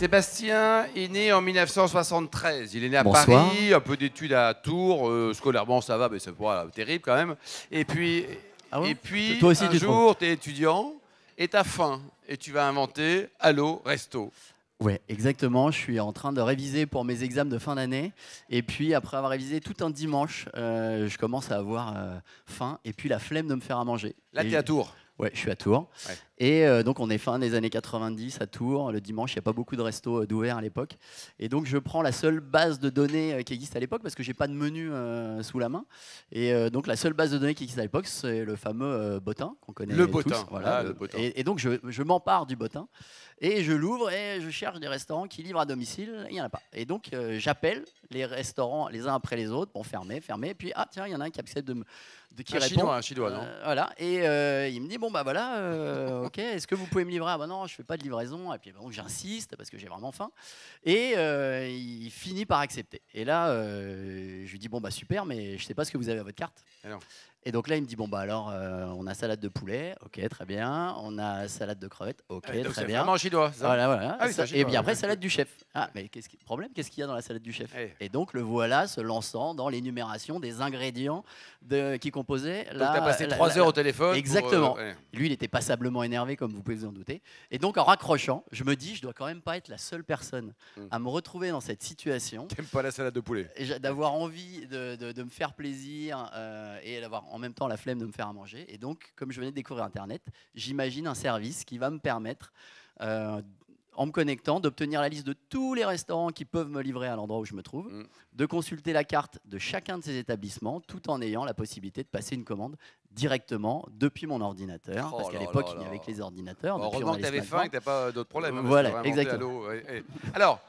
Sébastien est né en 1973. Il est né à Paris, un peu d'études à Tours. Euh, scolairement, ça va, mais c'est pas terrible quand même. Et puis, ah et puis aussi, un jour, tu es étudiant et tu as faim. Et tu vas inventer Allo Resto. Oui, exactement. Je suis en train de réviser pour mes examens de fin d'année. Et puis, après avoir révisé tout un dimanche, euh, je commence à avoir euh, faim et puis la flemme de me faire à manger. Là, tu es à Tours Ouais, je suis à Tours. Et euh, donc, on est fin des années 90 à Tours. Le dimanche, il n'y a pas beaucoup de restos euh, d'ouvert à l'époque. Et donc, je prends la seule base de données euh, qui existe à l'époque parce que j'ai pas de menu sous la main. Et donc, la seule base de données qui existe à l'époque, c'est le fameux botin qu'on connaît le tous. Botin. Voilà, ah, Et, donc, je, m'empare du botin et je l'ouvre et je cherche des restaurants qui livrent à domicile. Il n'y en a pas. Et donc, j'appelle les restaurants les uns après les autres. pour fermé, fermé. Et puis, ah, tiens, il y en a un qui accepte de me. qui un répond. Chinois, un chinois, non Voilà, et il me dit bon bah voilà, ok, est-ce que vous pouvez me livrer Ah ben non, je fais pas de livraison. Et puis bon, bah, j'insiste parce que j'ai vraiment faim. Et euh, il finit par accepter. Et là, euh, je lui dis bon bah super, mais je sais pas ce que vous avez à votre carte. Alors. Et donc là, il me dit bon bah alors, euh, on a salade de poulet, ok, très bien. On a salade de crevettes, ok, ah très bien. Vraiment chinois. Ça. Voilà, voilà. Ah et bien après, salade du chef. Ah, mais qu'est-ce problème Qu'est-ce qu'il y a dans la salade du chef eh. Et donc le voilà se lançant dans l'énumération des ingrédients de... qui composaient donc, la. Donc passé trois heures au téléphone. Exactement. Pour, euh, Lui, il était passablement énervé, comme vous pouvez vous en douter. Et donc en raccrochant, je me dis, je dois quand même pas être la seule personne hmm. à me retrouver dans cette situation. T'aimes pas la salade de poulet D'avoir envie de, de, me faire plaisir euh, et d'avoir en même temps la flemme de me faire à manger. Et donc, comme je venais de découvrir Internet, j'imagine un service qui va me permettre, euh, en me connectant, d'obtenir la liste de tous les restaurants qui peuvent me livrer à l'endroit où je me trouve, mm. de consulter la carte de chacun de ces établissements, tout en ayant la possibilité de passer une commande directement depuis mon ordinateur. Oh parce qu'à l'époque, il n'y avait que les ordinateurs. Bon, tu avais faim et que tu pas euh, d'autres problèmes. Hein, voilà, exactement. Alors.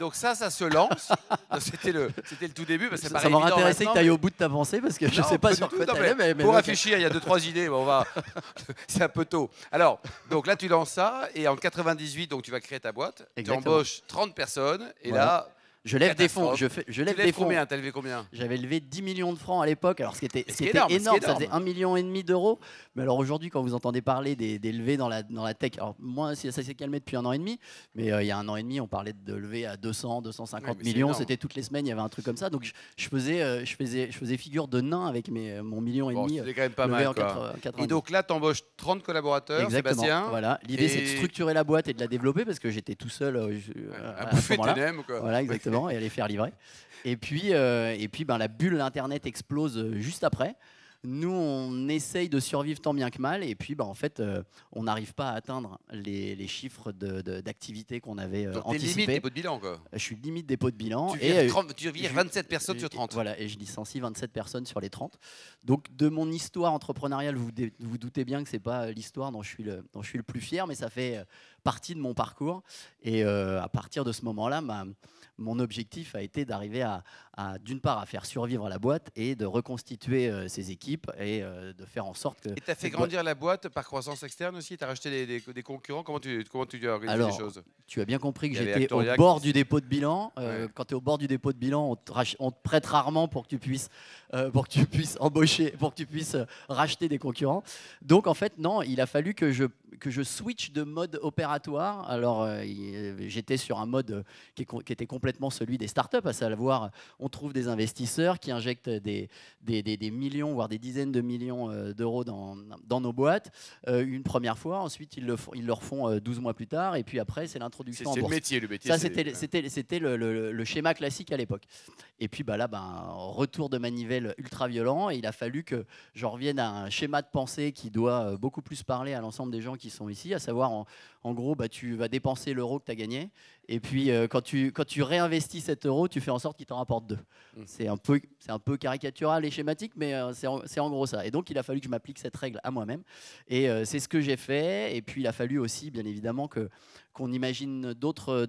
Donc ça, ça se lance. C'était le, tout début. ça m'aurait intéressé que tu ailles au bout de ta pensée parce que je ne sais pas sur quoi tu pour réfléchir, il y a deux, trois idées. on va... C'est un peu tôt. Alors, donc là, tu lances ça et en 98, donc, tu vas créer ta boîte. Tu embauches 30 personnes et là je lève des fonds. Je, fais, je lève des fonds. combien combien J'avais levé 10 millions de francs à l'époque, alors ce qui était, énorme, ça faisait 1,5 million et demi d'euros. Mais alors aujourd'hui, quand vous entendez parler des, des, levées dans la, dans la tech, alors moi, ça s'est calmé depuis un an et demi, mais euh, il y a un an et demi, on parlait de lever à 200, 250 millions. C'était toutes les semaines, il y avait un truc comme ça. Donc je, faisais, euh, je, faisais, je faisais figure de nain avec mes, mon million et demi. Euh, quand même pas mal. et donc là, tu embauches 30 collaborateurs, Exactement, Voilà. L'idée, c'est de structurer la boîte et de la développer parce que j'étais tout seul. à, à, bouffer ou quoi. Voilà, exactement et aller les faire livrer. Et puis, euh, et puis ben, la bulle d'Internet explose euh, juste après. Nous, on essaye de survivre tant bien que mal, et puis, ben en fait, euh, on n'arrive pas à atteindre les, les chiffres d'activité de, qu'on avait anticipés. Donc, t'es limite dépôt de bilan, quoi. Je suis limite des de bilan. Tu vis 27 personnes sur 30. Voilà, et je licencie 27 personnes sur les 30. Donc, de mon histoire entrepreneuriale, vous vous doutez bien que c'est pas l'histoire dont, je suis le, dont je suis le plus fier, mais ça fait partie de mon parcours. Et euh, à partir de ce moment-là, mon objectif a été d'arriver à, d'une part, à faire survivre la boîte et de reconstituer ses euh, équipes et euh, de faire en sorte que. Et tu as fait grandir la boîte par croissance externe aussi Tu as racheté des, concurrents Comment tu, comment tu as organisé les choses Tu as bien compris que j'étais au bord du dépôt de bilan. Quand tu es au bord du dépôt de bilan, on te, prête rarement pour que tu puisses, pour que tu puisses embaucher, pour que tu puisses racheter des concurrents. Donc en fait, non, il a fallu que je que je switch de mode opératoire. Alors, euh, j'étais sur un mode euh, qui, était complètement celui des startups, à savoir, on trouve des investisseurs qui injectent des, des, millions, voire des dizaines de millions euh, d'euros dans, nos boîtes une première fois. Ensuite, ils le, ils leur refont 12 mois plus tard. Et puis après, c'est l'introduction C'est le métier, le métier. Ça, c'était le, schéma classique à l'époque. Et puis, bah, là, ben, retour de manivelle ultra violent. il a fallu que j'en revienne à un schéma de pensée qui doit beaucoup plus parler à l'ensemble des gens qui sont ici, à savoir en, gros, bah, tu vas dépenser l'euro que tu as gagné, et puis euh, quand, tu, quand tu réinvestis cet euro, tu fais en sorte qu'il t'en rapporte deux. Mm. C'est un, peu, un peu caricatural et schématique, mais euh, c'est en, gros ça. Et donc il a fallu que je m'applique cette règle à moi-même, et euh, c'est ce que j'ai fait, et puis il a fallu aussi, bien évidemment, que qu'on imagine d'autres,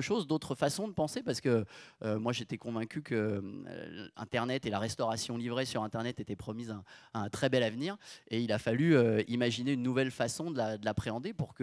choses, d'autres façons de penser, parce que euh, moi j'étais convaincu que euh, Internet et la restauration livrée sur Internet étaient promises un, un très bel avenir, et il a fallu euh, imaginer une nouvelle façon de, l'appréhender pour,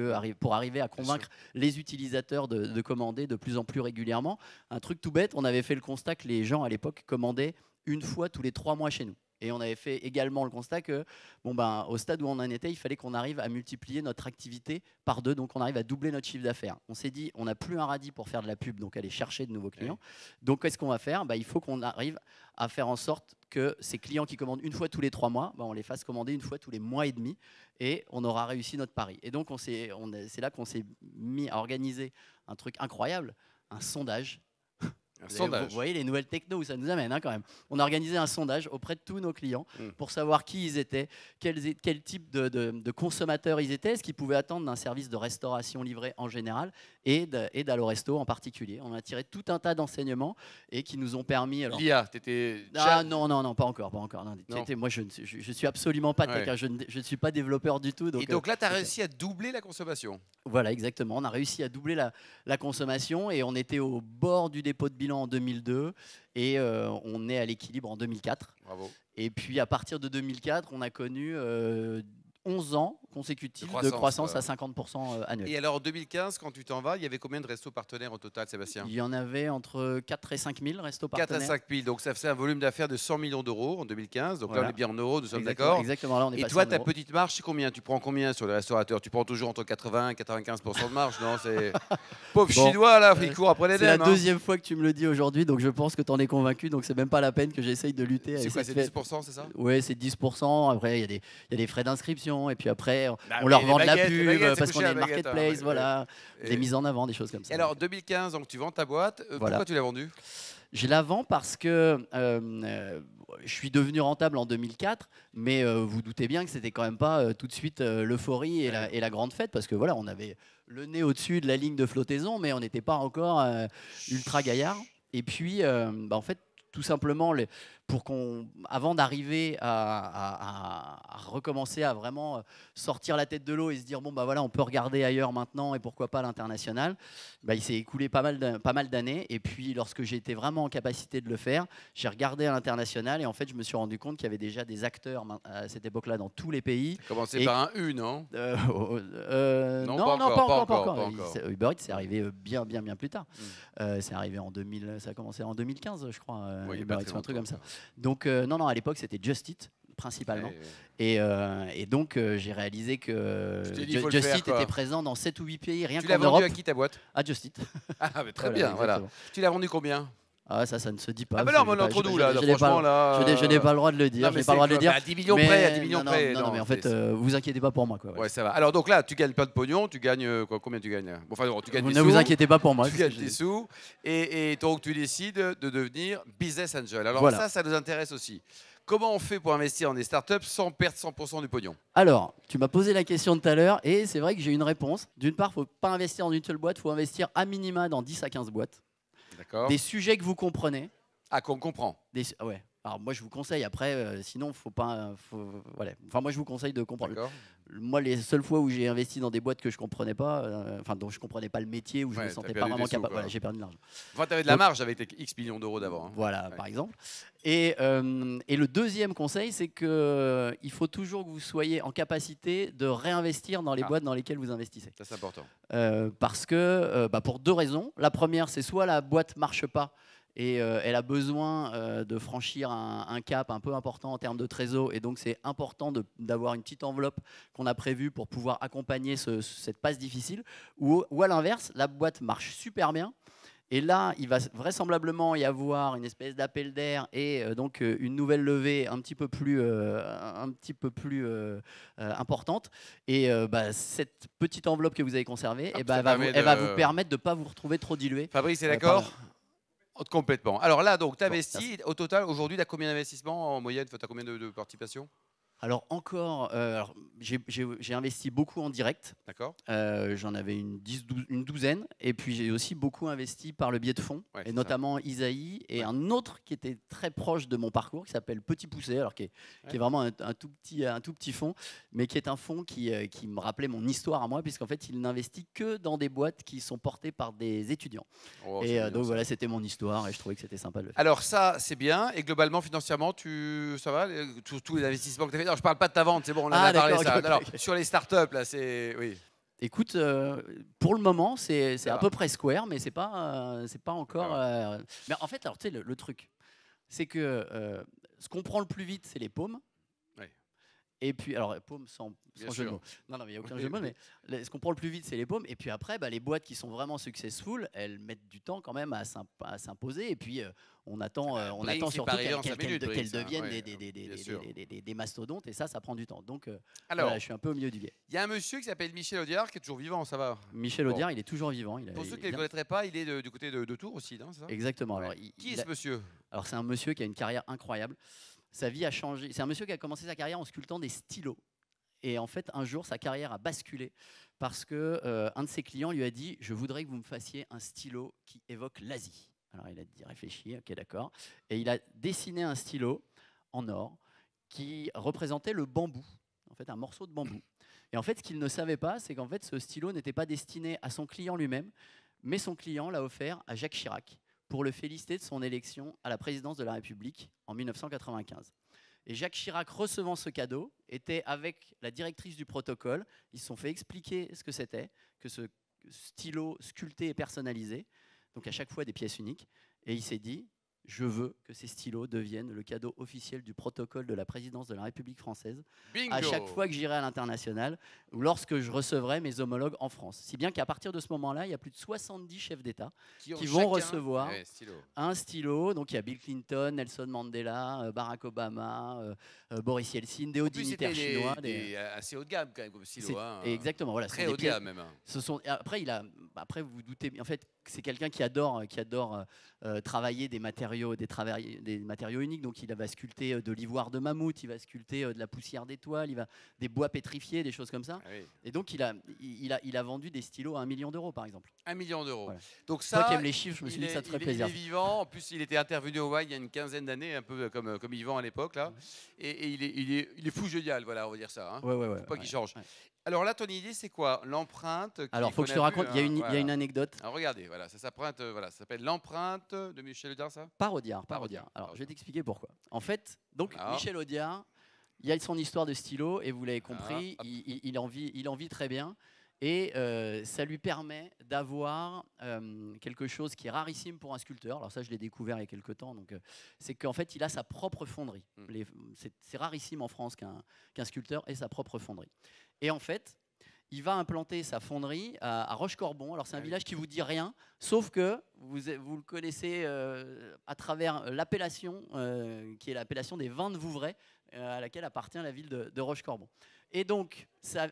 arriver à convaincre les utilisateurs de commander de plus en plus régulièrement. Un truc tout bête, on avait fait le constat que les gens à l'époque commandaient une fois tous les trois mois chez nous. Et on avait fait également le constat que, bon ben, au stade où on en était, il fallait qu'on arrive à multiplier notre activité par deux, donc on arrive à doubler notre chiffre d'affaires. On s'est dit, on n'a plus un radis pour faire de la pub, donc aller chercher de nouveaux clients. Donc qu'est-ce qu'on va faire ben, Il faut qu'on arrive à faire en sorte que ces clients qui commandent une fois tous les trois mois, ben, on les fasse commander une fois tous les mois et demi, et on aura réussi notre pari. Et donc c'est là qu'on s'est mis à organiser un truc incroyable, un sondage vous, voyez les nouvelles techno où ça nous amène hein, quand même. On a organisé un sondage auprès de tous nos clients hmm. pour savoir qui ils étaient, quel, type de, consommateurs ils étaient, ce qu'ils pouvaient attendre d'un service de restauration livré en général et d'Aloresto en particulier. On a tiré tout un tas d'enseignements et qui nous ont permis. Via, t'étais. Ah non, non, non, pas encore, pas encore. Moi, je ne je, suis absolument pas hein, je, ne, suis pas développeur du tout. Donc, et donc là, tu as euh, réussi à doubler la consommation. Voilà, exactement. On a réussi à doubler la, la consommation et on était au bord du dépôt de bilan en 2002 et euh, on est à l'équilibre en 2004. Et puis à partir de 2004, on a connu 11 euh, ans consécutif de croissance, à 50% euh, annuel. Et alors en 2015, quand tu t'en vas, il y avait combien de restos partenaires au total, Sébastien Il y en avait entre 4 et 5 000 restos partenaires. 4 à 5 000, donc ça fait un volume d'affaires de 100 millions d'euros en 2015. Donc là, on est bien en euros, nous sommes d'accord. Exactement, là, on Et toi, ta petite marge, c'est combien Tu prends combien sur le restaurateur Tu prends toujours entre 80 et 95% de marge, non c'est... Pauvre chinois, là, il court après les C'est la hein. deuxième fois que tu me le dis aujourd'hui, donc je pense que tu en es convaincu, donc c'est même pas la peine que j'essaye de lutter. C'est quoi, c'est 10%, c'est ça Oui, c'est 10%. Après, il y a des frais d'inscription, et puis après, on, bah leur vend de la pub parce qu'on a une marketplace, hein, voilà, des mises en avant, des choses comme ça. alors, 2015, donc tu vends ta boîte. Euh, pourquoi voilà. tu l'as vendue je la vends parce que euh, euh, je suis devenu rentable en 2004, mais vous doutez bien que c'était quand même pas tout de suite l'euphorie et la, grande fête, parce que voilà, on avait le nez au-dessus de la ligne de flottaison, mais on n'était pas encore ultra gaillard. Et puis, bah, en fait, tout simplement, les, pour qu'on, avant d'arriver à, recommencer à vraiment euh, sortir la tête de l'eau et se dire bon bah voilà on peut regarder ailleurs maintenant et pourquoi pas l'international, bah, il s'est écoulé pas mal pas mal d'années et puis lorsque j'ai été vraiment en capacité de le faire, j'ai regardé à l'international et en fait je me suis rendu compte qu'il y avait déjà des acteurs à cette époque-là dans tous les pays. Commencé par un U non euh, oh, euh, non, pas, encore, pas, encore, c'est arrivé bien bien bien plus tard. Hmm. c'est arrivé en 2000, ça a commencé en 2015 je crois. Oui, c'est un truc comme ça. Donc, euh, non, non, à l'époque, c'était Justit principalement. Euh, et, donc, euh, j'ai réalisé que Justit était présent dans 7 ou 8 pays, rien qu'en Europe. Tu l'as vendu à qui ta boîte À Justit. Ah, mais très bien, voilà. Tu l'as vendu combien ah ça, ça ne se dit pas. Ah non, entre nous là, franchement là. Je n'ai pas le droit de le dire. pas À 10 millions près, 10 millions près. Non, mais en fait, euh, vous inquiétez pas pour moi quoi. Ouais, ça va. Alors donc là, tu gagnes pas de pognon, tu gagnes euh, quoi Combien tu gagnes Enfin, tu gagnes. Ne vous inquiétez pas pour moi. Tu gagnes des sous et donc tu décides de devenir business angel. Alors ça, ça nous intéresse aussi. Comment on fait pour investir dans des startups sans perdre 100% du pognon Alors, tu m'as posé la question tout à l'heure et c'est vrai que j'ai une réponse. D'une part, faut pas investir dans une seule boîte, faut investir à minima dans 10 à 15 boîtes des sujets que vous comprenez. Ah, qu'on comprend. Des, ouais. Alors moi je vous conseille, après, euh, sinon faut pas. Faut, voilà. Enfin moi je vous conseille de comprendre. Moi les seules fois où j'ai investi dans des boîtes que je comprenais pas, euh, enfin dont je comprenais pas le métier, où je ne me sentais pas vraiment capable, voilà, j'ai perdu de l'argent. Enfin tu avais de la marge avec X millions d'euros d'abord. Hein. Voilà par exemple. Et, euh, et, le deuxième conseil c'est que il faut toujours que vous soyez en capacité de réinvestir dans les ah. boîtes dans lesquelles vous investissez. Ça c'est important. parce que bah, pour deux raisons. La première c'est soit la boîte marche pas et euh, elle a besoin euh, de franchir un, cap un peu important en termes de trésor. Et donc, c'est important d'avoir une petite enveloppe qu'on a prévue pour pouvoir accompagner cette passe difficile. Ou, à l'inverse, la boîte marche super bien. Et là, il va vraisemblablement y avoir une espèce d'appel d'air et euh, donc une nouvelle levée un petit peu plus, un petit peu plus importante. Et bah, cette petite enveloppe que vous avez conservée, ah, et eh bah, elle, va vous, va vous, permettre de ne pas vous retrouver trop dilué. Fabrice est d'accord Complètement. Alors là, donc, tu investis au total aujourd'hui, tu as combien d'investissements en moyenne Tu as combien de, de participation alors encore, euh, j'ai investi beaucoup en direct. D'accord. Euh, j'en avais une, une, douzaine. Et puis j'ai aussi beaucoup investi par le biais de fonds, et notamment Isaïe et un autre qui était très proche de mon parcours, qui s'appelle Petit Poussé, alors qui est, qui est vraiment un, tout petit, un tout petit fonds, mais qui est un fonds qui, euh, qui me rappelait mon histoire à moi, puisqu'en fait, il n'investit que dans des boîtes qui sont portées par des étudiants. Oh, et euh, donc voilà, c'était mon histoire, et je trouvais que c'était sympa de le faire. Alors ça, c'est bien. Et globalement, financièrement, tu, ça va Tous les investissements que tu as fait. non je parle pas de ta vente, c'est bon, on en a ah, parlé. sur les startups, là, c'est. Oui. Écoute, euh, pour le moment, c'est à peu près square, mais c'est pas, euh, c'est pas encore. Euh, mais en fait, alors le, le, truc, c'est que ce qu'on prend le plus vite, c'est les paumes. Et puis, alors, paume sans, sans jeu de mots. Non, non, il n'y a aucun jeu de mots, mais ce qu'on prend le plus vite, c'est les paumes. Et puis après, bah, les boîtes qui sont vraiment successful, elles mettent du temps quand même à s'imposer. Et puis, euh, on attend, euh, on attend surtout qu'elles deviennent des, mastodontes. Et ça, ça prend du temps. Donc, euh, alors, je suis un peu au milieu du guet. Il y a un monsieur qui s'appelle Michel Audiard, qui est toujours vivant, ça va Michel Audiard, il est toujours vivant. Pour ceux qui ne le connaîtraient pas, il est du côté de, de Tours aussi, non, ça Exactement. Alors, qui est ce monsieur Alors, c'est un monsieur qui a une carrière incroyable. Sa vie a changé. C'est un monsieur qui a commencé sa carrière en sculptant des stylos. Et en fait, un jour, sa carrière a basculé parce que euh, un de ses clients lui a dit Je voudrais que vous me fassiez un stylo qui évoque l'Asie. Alors il a dit Réfléchis, ok, d'accord. Et il a dessiné un stylo en or qui représentait le bambou, en fait, un morceau de bambou. Et en fait, ce qu'il ne savait pas, c'est qu'en fait, ce stylo n'était pas destiné à son client lui-même, mais son client l'a offert à Jacques Chirac pour le féliciter de son élection à la présidence de la République en 1995. Et Jacques Chirac, recevant ce cadeau, était avec la directrice du protocole. Ils se sont fait expliquer ce que c'était, que ce stylo sculpté et personnalisé, donc à chaque fois des pièces uniques. Et il s'est dit, je veux que ces stylos deviennent le cadeau officiel du protocole de la présidence de la République française à chaque fois que j'irai à l'international ou lorsque je recevrai mes homologues en France. Si bien qu'à partir de ce moment-là, il y a plus de 70 chefs d'État qui, vont recevoir un stylo. Donc il y a Bill Clinton, Nelson Mandela, euh, Barack Obama, euh, euh, Boris Yeltsin, des hauts dignitaires chinois. Des, assez haut de gamme quand même comme stylo. Hein. exactement, voilà. Très haut de gamme même. Hein. Ce sont, après, il a, après, vous, vous doutez, en fait, c'est quelqu'un qui adore, qui adore euh, travailler des matériaux, des, matériaux uniques. Donc, il va sculpter euh, de l'ivoire de mammouth, il va sculpter euh, de la poussière d'étoile, il va des bois pétrifiés, des choses comme ça. Ah et donc, il a, il a, il, a, vendu des stylos à un million d'euros, par exemple. Un million d'euros. Donc ça, Toi qui aime les chiffres, je me suis dit ça très plaisir. il est vivant. En plus, il était interviewé au Hawaii il y a une quinzaine d'années, un peu comme, comme Yvan à l'époque Et, il, est, il, est, il est fou génial, voilà, on va dire ça. Hein. Ouais, Faut pas qu'il change. Alors là, ton idée, c'est quoi L'empreinte. Alors, faut que je te raconte. Il y, a une, anecdote. regardez, voilà, ça euh, Voilà, ça s'appelle l'empreinte de Michel Audiard, ça Par Audiard, Alors, je vais t'expliquer pourquoi. En fait, donc Michel Audiard, il y a son histoire de stylo et vous l'avez ah, compris, il, en vit, très bien. Et euh, ça lui permet d'avoir euh, quelque chose qui est rarissime pour un sculpteur. Alors ça, je l'ai découvert il y a quelques temps. Donc, c'est qu'en fait, il a sa propre fonderie. Hmm. C'est rarissime en France qu'un sculpteur ait sa propre fonderie. Et en fait, il va implanter sa fonderie à, Rochecorbon. Alors c'est un ah village qui vous dit rien, sauf que vous, vous le connaissez euh, à travers l'appellation, euh, qui est l'appellation des vins de Vouvray, euh, à laquelle appartient la ville de, de Rochecorbon. Et donc sa,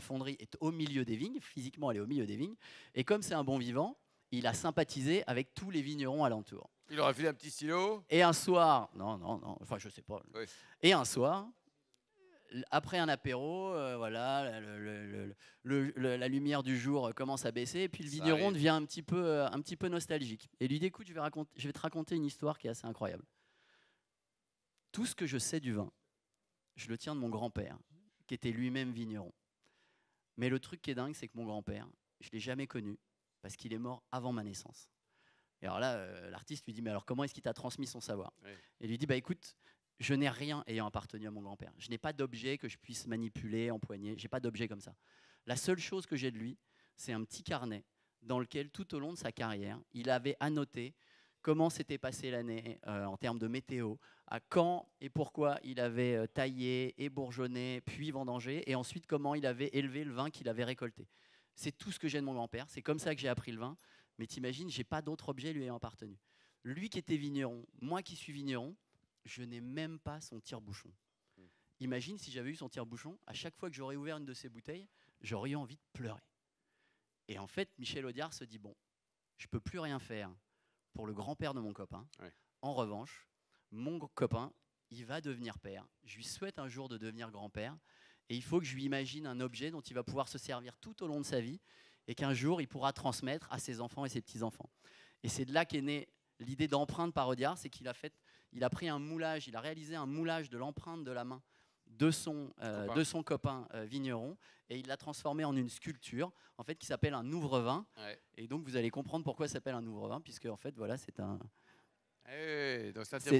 fonderie est au milieu des vignes, physiquement elle est au milieu des vignes, et comme c'est un bon vivant, il a sympathisé avec tous les vignerons alentour. Il leur a un petit stylo. Et un soir, non, non, non, enfin je sais pas. Et un soir, après un apéro, euh, voilà, la lumière du jour euh, commence à baisser, et puis le vigneron devient euh, un petit peu, nostalgique. Et lui dit, écoute, je vais, te raconter une histoire qui est assez incroyable. Tout ce que je sais du vin, je le tiens de mon grand-père, qui était lui-même vigneron. Mais le truc qui est dingue, c'est que mon grand-père, je ne l'ai jamais connu, parce qu'il est mort avant ma naissance. Et alors là, l'artiste lui dit, mais alors comment est-ce qu'il t'a transmis son savoir Et lui dit, bah écoute, je n'ai rien ayant appartenu à mon grand-père. Je n'ai pas d'objet que je puisse manipuler, empoigner. Je n'ai pas d'objet comme ça. La seule chose que j'ai de lui, c'est un petit carnet dans lequel, tout au long de sa carrière, il avait annoté comment s'était passée l'année euh, en termes de météo, à quand et pourquoi il avait euh, taillé, et bourgeonné puis vendangé, et ensuite comment il avait élevé le vin qu'il avait récolté. C'est tout ce que j'ai de mon grand-père. C'est comme ça que j'ai appris le vin. Mais t'imagines, j'ai pas d'autres objets lui ayant appartenu. Lui qui était vigneron, moi qui suis vigneron, je n'ai même pas son tire-bouchon. Imagine si j'avais eu son tire-bouchon, à chaque fois que j'aurais ouvert une de ces bouteilles, j'aurais eu envie de pleurer. Et en fait, Michel Audiard se dit bon, je peux plus rien faire pour le grand-père de mon copain. En revanche, mon copain, il va devenir père. Je lui souhaite un jour de devenir grand-père. Et il faut que je lui imagine un objet dont il va pouvoir se servir tout au long de sa vie et qu'un jour, il pourra transmettre à ses enfants et ses petits-enfants. Et c'est de là qu'est née l'idée d'empreinte par Audiard, c'est qu'il a fait il a pris un moulage, il a réalisé un moulage de l'empreinte de la main de son, euh, de son copain euh, vigneron et il l'a transformé en une sculpture en fait qui s'appelle un ouvre-vin. Et donc vous allez comprendre pourquoi ça s'appelle un ouvre-vin puisque en fait voilà c'est un eh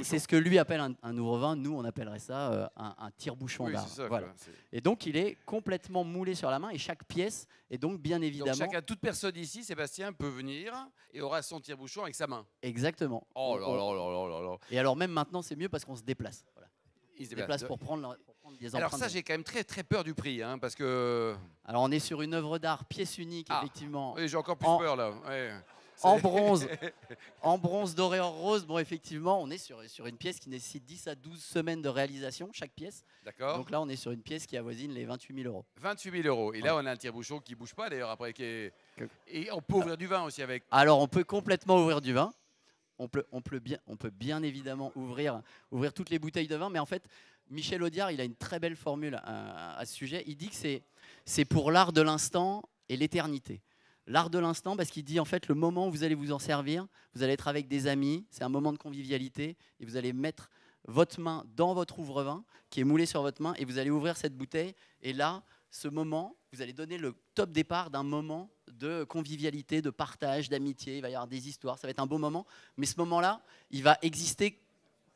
c'est ce que lui appelle un, un ouvre-vin, nous on appellerait ça euh, un, un tire-bouchon d'art. Voilà. Et donc il est complètement moulé sur la main et chaque pièce est donc bien évidemment. Donc, toute personne ici, Sébastien peut venir et aura son tire-bouchon avec sa main. Exactement. Oh là là là là Et alors même maintenant c'est mieux parce qu'on se déplace. Voilà. Il se déplace, pour prendre, des empreintes. Alors ça, j'ai quand même très très peur du prix, hein, parce que. Alors on est sur une œuvre d'art pièce unique, ah. effectivement. Oui, j'ai encore plus peur là en bronze, en bronze doré en rose. Bon, effectivement, on est sur, sur une pièce qui nécessite 10 à 12 semaines de réalisation, chaque pièce. D'accord. Donc là, on est sur une pièce qui avoisine les 28 000 euros. 28 000 euros. Et là, on a un tire-bouchon qui bouge pas d'ailleurs après. Et on peut ouvrir du vin aussi avec. Alors, on peut complètement ouvrir du vin. On peut, on peut, bien, on peut bien évidemment ouvrir, ouvrir toutes les bouteilles de vin, mais en fait, Michel Audiard, il a une très belle formule à, euh, à ce sujet. Il dit que c'est pour l'art de l'instant et l'éternité. L'art de l'instant, parce qu'il dit en fait le moment où vous allez vous en servir, vous allez être avec des amis, c'est un moment de convivialité, et vous allez mettre votre main dans votre ouvre-vin, qui est moulé sur votre main, et vous allez ouvrir cette bouteille, et là, ce moment, vous allez donner le top départ d'un moment de convivialité, de partage, d'amitié, il va y avoir des histoires, ça va être un beau moment, mais ce moment-là, il va exister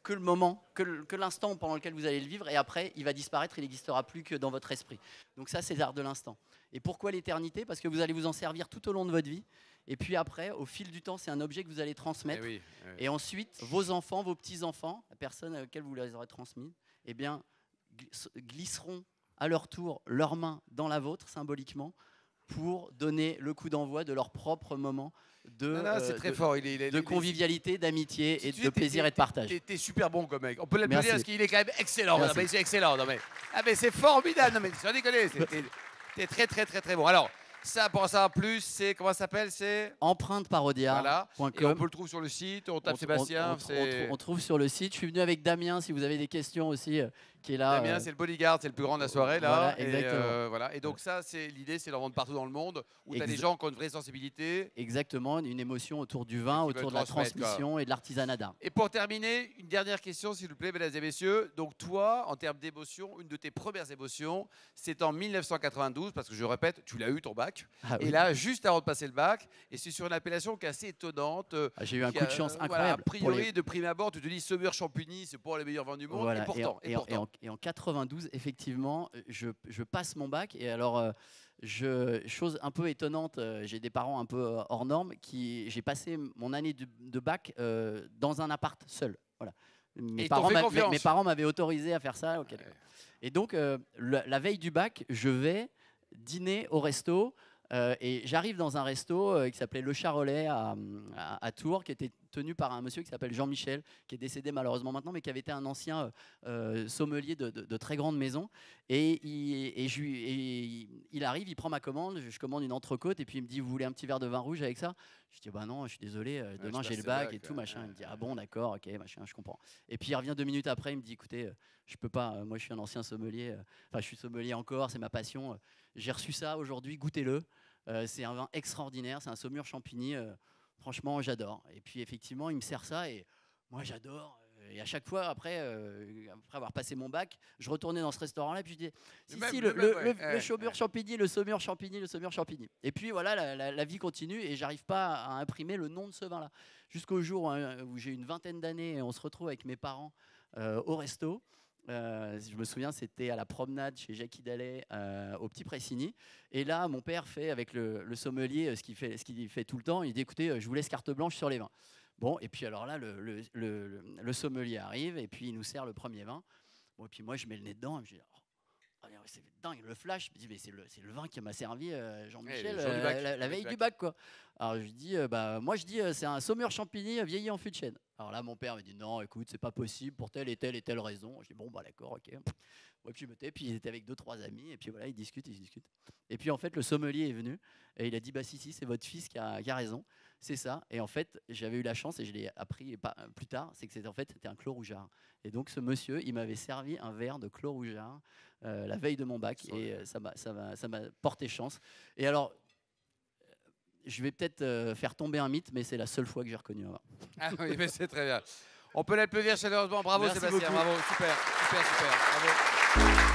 que le moment, que l'instant pendant lequel vous allez le vivre, et après, il va disparaître, il n'existera plus que dans votre esprit. Donc ça, c'est l'art de l'instant. Et pourquoi l'éternité Parce que vous allez vous en servir tout au long de votre vie. Et puis après, au fil du temps, c'est un objet que vous allez transmettre. Eh eh et, ensuite, vos enfants, vos petits-enfants, la personne à laquelle vous les aurez transmis, eh bien, glisseront à leur tour leurs mains dans la vôtre, symboliquement, pour donner le coup d'envoi de leur propre moment de, convivialité, d'amitié et de plaisir et de partage. T'es super bon comme mec. On peut l'applaudir parce qu'il est quand même excellent. c'est excellent. Non, mais... Ah, mais c'est formidable. Non, mais sans déconner, t'es très, très, très, très bon. Alors, ça pour ça plus, c'est comment ça s'appelle C'est parodia. Voilà. Et on peut le trouver sur le site, on tape Sébastien. On, trouve sur le site. Je suis venu avec Damien si vous avez des questions aussi euh, qui est là. Damien, euh, c'est le bodyguard, c'est le plus grand de la soirée là. Euh, et, donc ça, c'est l'idée, c'est le vendre partout dans le monde où tu as des gens qui ont une vraie sensibilité. Exactement, une émotion autour du vin, autour de la transmission et de l'artisanat d'art. Et pour terminer, une dernière question s'il vous plaît, mesdames et messieurs. Donc toi, en termes d'émotion, une de tes premières émotions, c'est en 1992 parce que je répète, tu l'as eu ton bac. Ah et là, juste avant de passer le bac, et c'est sur une appellation qui est assez étonnante. Euh, ah, j'ai eu un coup de euh, chance incroyable. a priori, de prime abord, tu te dis Semur Champigny, c'est pour les meilleurs vins du monde. Et, pourtant, et, en, 92, effectivement, je, passe mon bac. Et alors. Euh, je, chose un peu étonnante, j'ai des parents un peu hors normes qui j'ai passé mon année de, bac dans un appart seul. Voilà. Mes, parents mes, parents m'avaient autorisé à faire ça. Et donc la, veille du bac, je vais dîner au resto. Euh, et j'arrive dans un resto euh, qui s'appelait Le Charolais à, Tours, qui était tenu par un monsieur qui s'appelle Jean-Michel, qui est décédé malheureusement maintenant, mais qui avait été un ancien euh, euh, sommelier de, très grande maison. Et, il, et, il arrive, il prend ma commande, je commande une entrecôte, et puis il me dit, vous voulez un petit verre de vin rouge avec ça Je dis, bah non, je suis désolé, euh, demain j'ai le bac et tout, machin. Il me dit, ah bon, d'accord, ok, machin, je comprends. Et puis il revient deux minutes après, il me dit, écoutez, je peux pas, moi je suis un ancien sommelier, enfin je suis sommelier encore, c'est ma passion, j'ai reçu ça aujourd'hui, goûtez-le. c'est un vin extraordinaire, c'est un saumur champigny. Franchement, j'adore. Et puis effectivement, il me sert ça et moi j'adore. Et à chaque fois, après, euh, avoir passé mon bac, je retournais dans ce restaurant-là et puis je disais Si, si, le, le, champigny, le saumur champigny, le saumur champigny. Et puis voilà, la, vie continue et j'arrive pas à imprimer le nom de ce vin-là. Jusqu'au jour hein, où j'ai une vingtaine d'années et on se retrouve avec mes parents euh, au resto. Euh, je me souviens, c'était à la promenade chez Jackie Dallet euh, au Petit Pressini. Et là, mon père fait avec le, sommelier euh, ce qu'il fait, tout le temps. Il dit écoutez, je vous laisse carte blanche sur les vins. Bon, et puis alors là, le, sommelier arrive et puis il nous sert le premier vin. et puis moi, je mets le nez dedans et ah, c'est dingue, le flash. me dis, mais c'est le, vin qui m'a servi, euh, Jean-Michel, eh, euh, la, veille du bac, quoi. Alors, je lui dis, euh, bah, moi, je dis, c'est un saumur champigny vieilli en fût de chêne. Alors là, mon père me dit, non, écoute, c'est pas possible pour telle et telle et telle raison. Je dis, bon, bah, d'accord, ok. Et puis je me puis ils était avec deux, trois amis, et puis voilà, ils discutent, ils discutent. Et puis, en fait, le sommelier est venu, et il a dit, bah, si, si, c'est votre fils qui a, qui a raison c'est ça. Et en fait, j'avais eu la chance, et je l'ai appris pas, euh, plus tard, c'est que c'était en fait un Clos Et donc ce monsieur, il m'avait servi un verre de Clos euh, la veille de mon bac, et euh, ça m'a porté chance. Et alors, je vais peut-être faire tomber un mythe, mais c'est la seule fois que j'ai reconnu un Ah oui, mais c'est très bien. On peut l'applaudir chaleureusement. Bravo Merci Sébastien, bravo, super, super, super. Bravo.